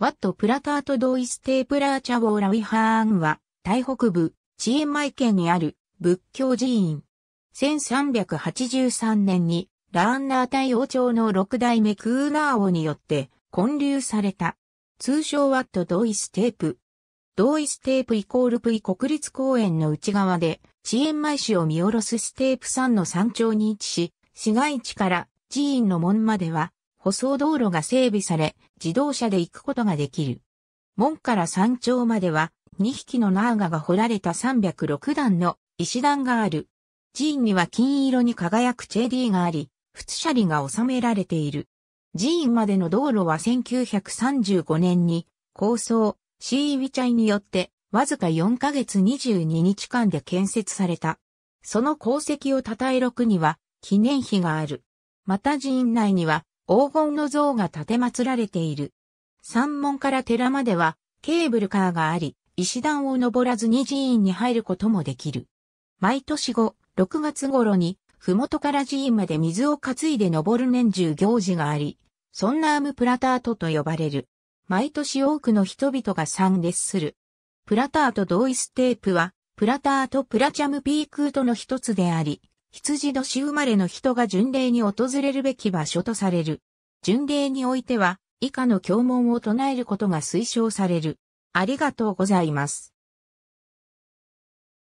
ワット・プラタート・ドイ・ステープラー・チャウォー・ラウィハーンは、台北部、チエンマイ県にある仏教寺院。1383年に、ラーンナー太王朝の六代目クーナー王によって建立された。通称ワット・ドイ・ステープ。ドイ・ステープイコールプイ国立公園の内側で、チエンマイ市を見下ろすステープ山の山頂に位置し、市街地から寺院の門までは舗装道路が整備され、自動車で行くことができる。門から山頂までは、2匹のナーガが掘られた306段の石段がある。寺院には金色に輝くチェリーがあり、仏舎利が収められている。寺院までの道路は1935年に、構想、シーウィチャイによって、わずか4ヶ月22日間で建設された。その功績を称え録には、記念碑がある。また寺院内には、黄金の像が建て祀られている。山門から寺まではケーブルカーがあり、石段を登らずに寺院に入ることもできる。毎年後、6月頃に、麓から寺院まで水を担いで登る年中行事があり、ソンナームプラタートと呼ばれる。毎年多くの人々が参列する。プラタート同一テープは、プラタートプラチャムピークートの一つであり、羊年生まれの人が巡礼に訪れるべき場所とされる。巡礼においては、以下の経文を唱えることが推奨される。ありがとうございます。